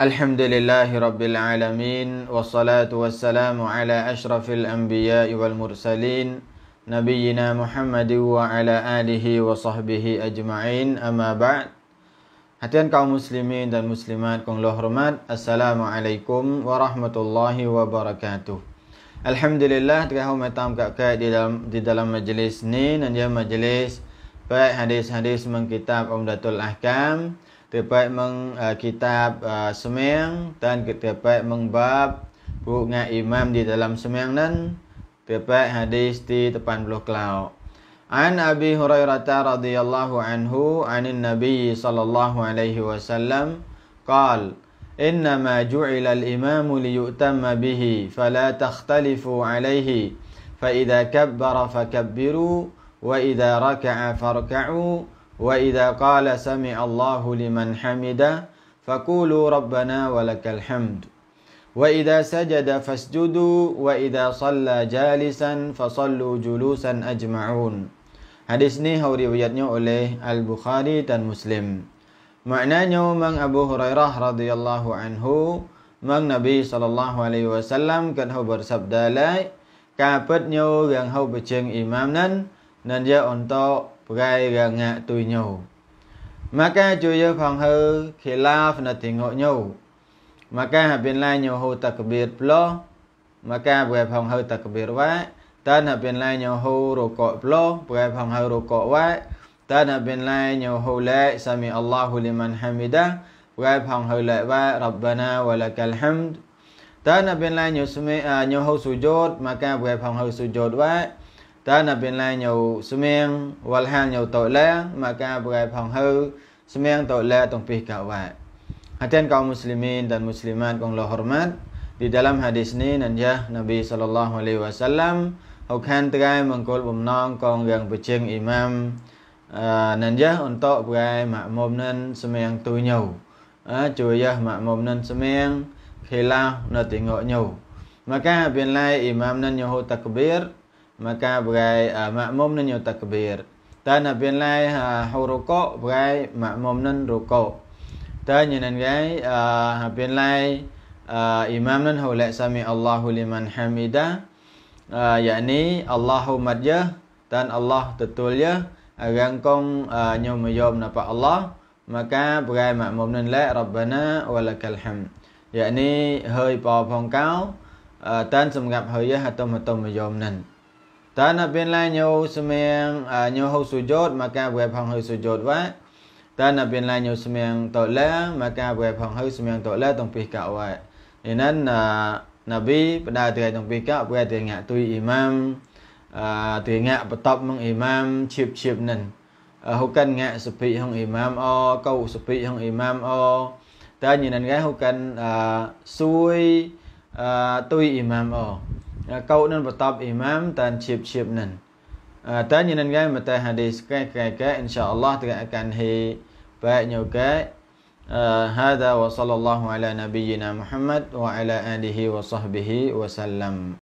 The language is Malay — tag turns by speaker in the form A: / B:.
A: Alhamdulillahi Rabbil Alamin Wassalatu wassalamu ala ashrafil anbiya wal mursalin Nabiyina Muhammad wa ala alihi wa sahbihi ajma'in Amma ba'd Hatian kaum muslimin dan muslimat kong loh hormat Assalamualaikum warahmatullahi wabarakatuh Alhamdulillah Tidak hormat tam kak di dalam, di dalam majlis ni Dan dia majlis Baik hadis-hadis mengkitab Umdatul Ahkam terdapat meng uh, kitab uh, eh, semang dan terdapat mengbab bunga imam di dalam semang dan terdapat hadis di depan blok lau. An Abi Hurairah radhiyallahu anhu anin Nabi sallallahu alaihi wasallam qal Inna ma ju'ila al-imam liyu'tamma bihi fala takhtalifu alayhi fa idza kabbara fakabbiru wa idza raka'a farka'u وإذا قال سمع الله لمن حمده فقولوا ربنا ولك الحمد وإذا سجد فاسجدوا وإذا صلى جالسا فصلوا جلوسا أجمعون Hadis ini riwayatnya oleh Al-Bukhari dan Muslim. Maknanya Mang Abu Hurairah radhiyallahu anhu Mang Nabi sallallahu alaihi wasallam kan hau bersabda lai kapatnya yang hau beceng imam nan nan dia untuk prayganga tu nhau maka chuya phong hơ khilaf na tình ngộ nhau maka hạ biên lai nhau hô tạc biệt plo maka bè phong hơ tạc biệt vã tên hạ biên lai nhau hô rô cọ plo bè phong hơ rô cọ vã tên hạ biên lai nhau hô lệ sami allahu liman hamida bè phong hơ lệ vã rabbana wa lakal hamd tên hạ biên lai nhau hô sujud maka bè phong hơ sujud vã ta na bên lai nhiều sumen wal han nhiều tội lẽ mà ca bùi phòng hư sumen tội lẽ tông pi cả vậy hatian kaum muslimin dan muslimat kong lo hormat di dalam hadis ini nanjah Nabi sallallahu alaihi wasallam hukan terai mengkul bumnong kong yang pecing imam à, nanjah untuk bùi makmum nên sumen tu nhiều à, chùa makmum nên sumen khilaf nơi tiếng ngộ maka bên lai imam nên nhiều takbir maka berai uh, makmum nan takbir dan apian lai uh, ah, huruko berai makmum nan ruko dan yang nanggai uh, ah, apian lai uh, imam nan hulai sami Allahu liman hamida uh, yakni Allahu madya dan Allah tetul ya agang kong uh, nyum yom napa Allah maka berai makmum nan lai rabbana walakal ham yakni hei pa phong kau uh, dan semgap hei ya hatum hatum yom nan Tana bin la nyu sumiang nyu hau sujud maka web hong hau sujud wa. Tana bin la nyu sumiang to la maka web hong hau sumiang to la tong pih ka wa. Inan Nabi pada tiga tong pih ka wa tiga ngak tu imam tiga ngak betop mong imam chip chip nan. Hau kan ngak sepi hong imam o kau sepi hong imam o. Ta nhìn anh gái hau kan suy tui imam o. Ya, kau nan betap ah, imam tan chip chip nan tan yin nan gai mata hadis kai kai Insya Allah tak akan he baik nyau kai ah, hada wa sallallahu ala nabiyyina muhammad wa ala alihi wa sahbihi wa sallam